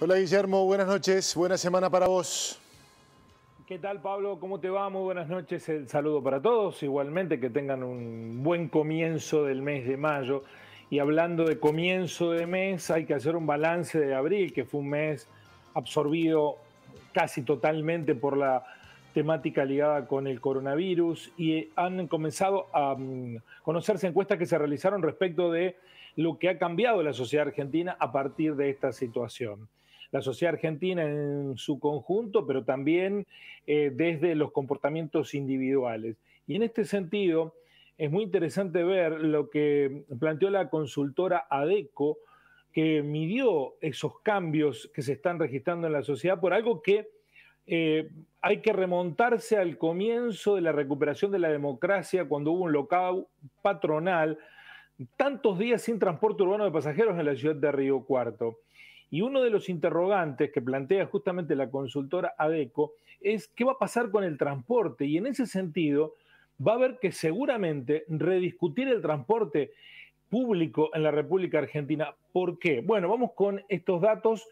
Hola Guillermo, buenas noches, buena semana para vos. ¿Qué tal Pablo? ¿Cómo te va? Muy buenas noches, el saludo para todos. Igualmente que tengan un buen comienzo del mes de mayo. Y hablando de comienzo de mes, hay que hacer un balance de abril, que fue un mes absorbido casi totalmente por la temática ligada con el coronavirus y han comenzado a mm, conocerse encuestas que se realizaron respecto de lo que ha cambiado la sociedad argentina a partir de esta situación la sociedad argentina en su conjunto, pero también eh, desde los comportamientos individuales. Y en este sentido, es muy interesante ver lo que planteó la consultora ADECO, que midió esos cambios que se están registrando en la sociedad por algo que eh, hay que remontarse al comienzo de la recuperación de la democracia cuando hubo un local patronal, tantos días sin transporte urbano de pasajeros en la ciudad de Río Cuarto. Y uno de los interrogantes que plantea justamente la consultora ADECO es qué va a pasar con el transporte. Y en ese sentido, va a haber que seguramente rediscutir el transporte público en la República Argentina. ¿Por qué? Bueno, vamos con estos datos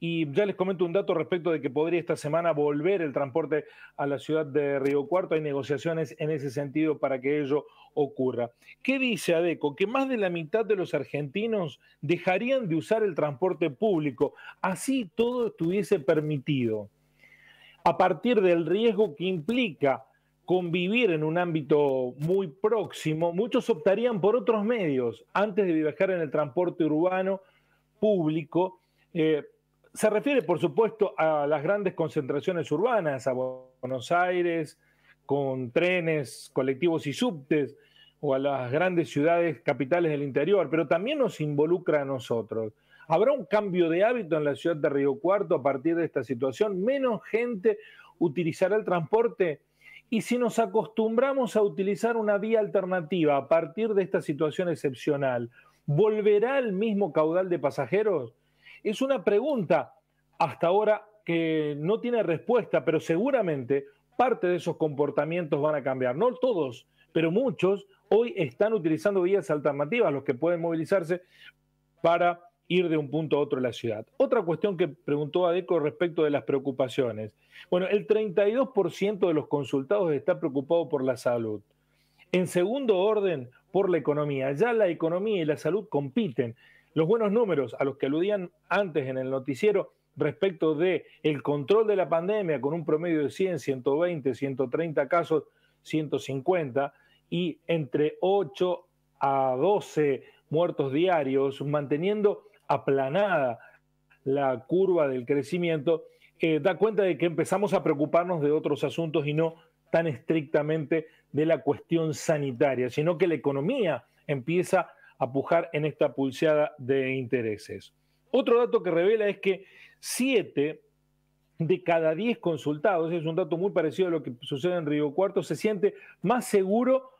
y ya les comento un dato respecto de que podría esta semana volver el transporte a la ciudad de Río Cuarto. Hay negociaciones en ese sentido para que ello ocurra. ¿Qué dice ADECO? Que más de la mitad de los argentinos dejarían de usar el transporte público. Así todo estuviese permitido. A partir del riesgo que implica convivir en un ámbito muy próximo, muchos optarían por otros medios antes de viajar en el transporte urbano público. Eh, se refiere, por supuesto, a las grandes concentraciones urbanas, a Buenos Aires, con trenes, colectivos y subtes, o a las grandes ciudades capitales del interior, pero también nos involucra a nosotros. ¿Habrá un cambio de hábito en la ciudad de Río Cuarto a partir de esta situación? ¿Menos gente utilizará el transporte? Y si nos acostumbramos a utilizar una vía alternativa a partir de esta situación excepcional, ¿volverá el mismo caudal de pasajeros? Es una pregunta hasta ahora que no tiene respuesta, pero seguramente parte de esos comportamientos van a cambiar. No todos, pero muchos hoy están utilizando vías alternativas, los que pueden movilizarse para ir de un punto a otro en la ciudad. Otra cuestión que preguntó Adeco respecto de las preocupaciones. Bueno, el 32% de los consultados está preocupado por la salud. En segundo orden, por la economía. Ya la economía y la salud compiten. Los buenos números a los que aludían antes en el noticiero respecto de el control de la pandemia con un promedio de 100, 120, 130 casos, 150 y entre 8 a 12 muertos diarios, manteniendo aplanada la curva del crecimiento, eh, da cuenta de que empezamos a preocuparnos de otros asuntos y no tan estrictamente de la cuestión sanitaria, sino que la economía empieza apujar en esta pulseada de intereses. Otro dato que revela es que 7 de cada 10 consultados, es un dato muy parecido a lo que sucede en Río Cuarto, se siente más seguro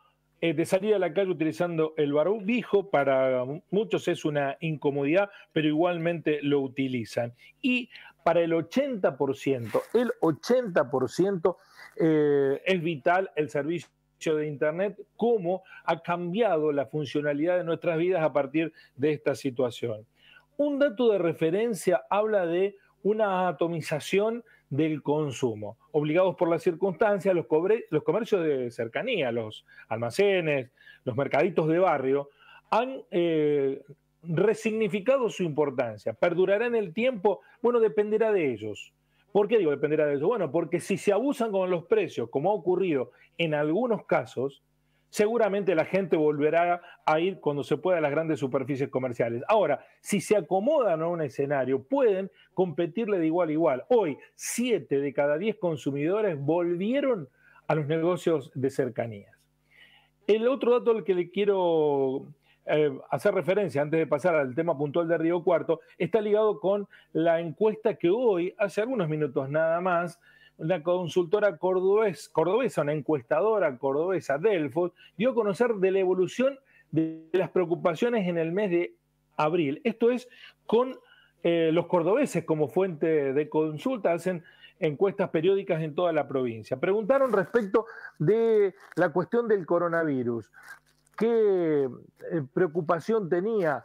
eh, de salir a la calle utilizando el barbijo. Para muchos es una incomodidad, pero igualmente lo utilizan. Y para el 80%, el 80% eh, es vital el servicio de Internet, cómo ha cambiado la funcionalidad de nuestras vidas a partir de esta situación. Un dato de referencia habla de una atomización del consumo. Obligados por las circunstancias, los, comercios de cercanía, los almacenes, los mercaditos de barrio, han eh, resignificado su importancia. ¿Perdurará en el tiempo? Bueno, dependerá de ellos. ¿Por qué digo dependerá de eso? Bueno, porque si se abusan con los precios, como ha ocurrido en algunos casos, seguramente la gente volverá a ir cuando se pueda a las grandes superficies comerciales. Ahora, si se acomodan a un escenario, pueden competirle de igual a igual. Hoy, 7 de cada 10 consumidores volvieron a los negocios de cercanías. El otro dato al que le quiero eh, hacer referencia, antes de pasar al tema puntual de Río Cuarto, está ligado con la encuesta que hoy, hace algunos minutos nada más, una consultora cordobesa, una encuestadora cordobesa, Delfos, dio a conocer de la evolución de las preocupaciones en el mes de abril. Esto es con eh, los cordobeses como fuente de consulta, hacen encuestas periódicas en toda la provincia. Preguntaron respecto de la cuestión del coronavirus qué eh, preocupación tenía.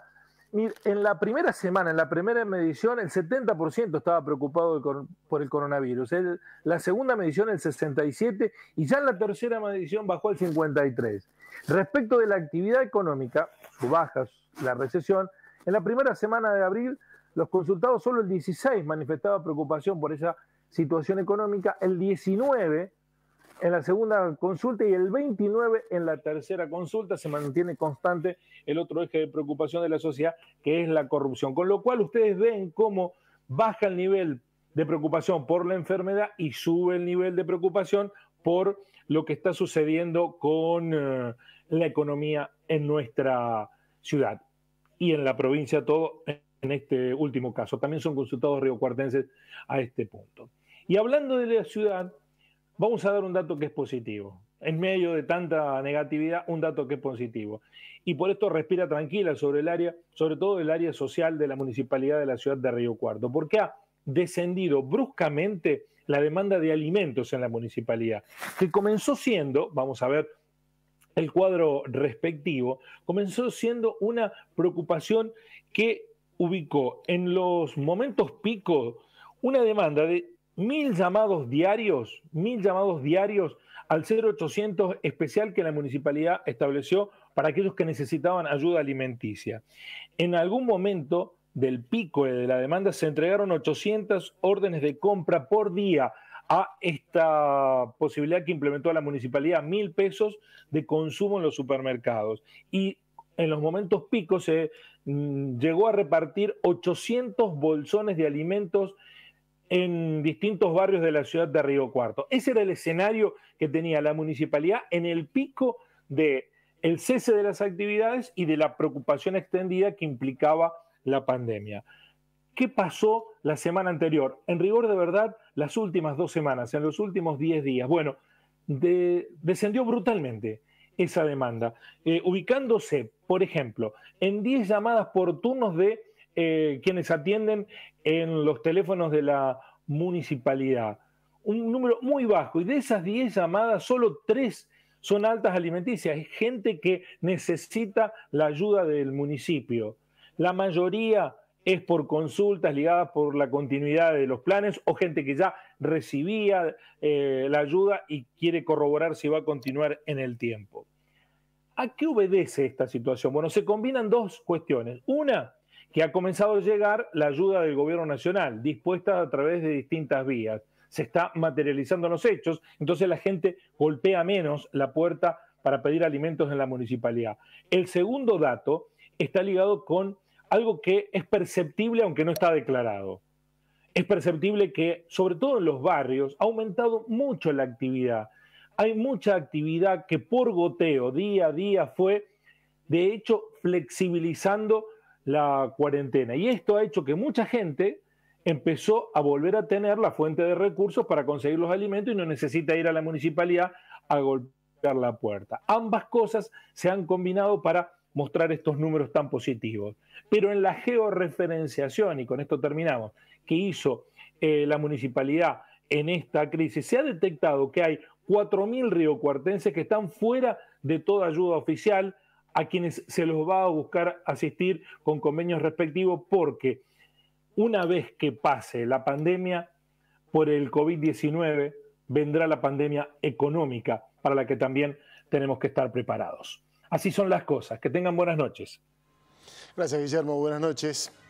En la primera semana, en la primera medición, el 70% estaba preocupado por el coronavirus. En la segunda medición, el 67%, y ya en la tercera medición bajó al 53%. Respecto de la actividad económica, su baja, la recesión, en la primera semana de abril, los consultados, solo el 16% manifestaba preocupación por esa situación económica, el 19% en la segunda consulta y el 29 en la tercera consulta. Se mantiene constante el otro eje de preocupación de la sociedad, que es la corrupción. Con lo cual ustedes ven cómo baja el nivel de preocupación por la enfermedad y sube el nivel de preocupación por lo que está sucediendo con eh, la economía en nuestra ciudad y en la provincia todo en este último caso. También son consultados riocuartenses a este punto. Y hablando de la ciudad, Vamos a dar un dato que es positivo. En medio de tanta negatividad, un dato que es positivo. Y por esto respira tranquila sobre el área, sobre todo el área social de la municipalidad de la ciudad de Río Cuarto, porque ha descendido bruscamente la demanda de alimentos en la municipalidad, que comenzó siendo, vamos a ver el cuadro respectivo, comenzó siendo una preocupación que ubicó en los momentos picos una demanda de mil llamados diarios, mil llamados diarios al 0800 especial que la municipalidad estableció para aquellos que necesitaban ayuda alimenticia. En algún momento del pico de la demanda se entregaron 800 órdenes de compra por día a esta posibilidad que implementó la municipalidad, mil pesos de consumo en los supermercados. Y en los momentos picos se mm, llegó a repartir 800 bolsones de alimentos en distintos barrios de la ciudad de Río Cuarto. Ese era el escenario que tenía la municipalidad en el pico de cese de las actividades y de la preocupación extendida que implicaba la pandemia. ¿Qué pasó la semana anterior? En rigor de verdad, las últimas dos semanas, en los últimos diez días. Bueno, descendió brutalmente esa demanda, eh, ubicándose, por ejemplo, en diez llamadas por turnos de eh, quienes atienden en los teléfonos de la municipalidad. Un número muy bajo y de esas 10 llamadas, solo 3 son altas alimenticias. Es gente que necesita la ayuda del municipio. La mayoría es por consultas ligadas por la continuidad de los planes o gente que ya recibía eh, la ayuda y quiere corroborar si va a continuar en el tiempo. ¿A qué obedece esta situación? Bueno, se combinan dos cuestiones. Una, que ha comenzado a llegar la ayuda del gobierno nacional, dispuesta a través de distintas vías. Se está materializando los hechos, entonces la gente golpea menos la puerta para pedir alimentos en la municipalidad. El segundo dato está ligado con algo que es perceptible aunque no está declarado. Es perceptible que, sobre todo en los barrios, ha aumentado mucho la actividad. Hay mucha actividad que por goteo, día a día, fue, de hecho, flexibilizando la cuarentena. Y esto ha hecho que mucha gente empezó a volver a tener la fuente de recursos para conseguir los alimentos y no necesita ir a la municipalidad a golpear la puerta. Ambas cosas se han combinado para mostrar estos números tan positivos. Pero en la georreferenciación, y con esto terminamos, que hizo eh, la municipalidad en esta crisis, se ha detectado que hay 4.000 riocuartenses que están fuera de toda ayuda oficial, a quienes se los va a buscar asistir con convenios respectivos porque una vez que pase la pandemia por el COVID-19, vendrá la pandemia económica para la que también tenemos que estar preparados. Así son las cosas. Que tengan buenas noches. Gracias, Guillermo. Buenas noches.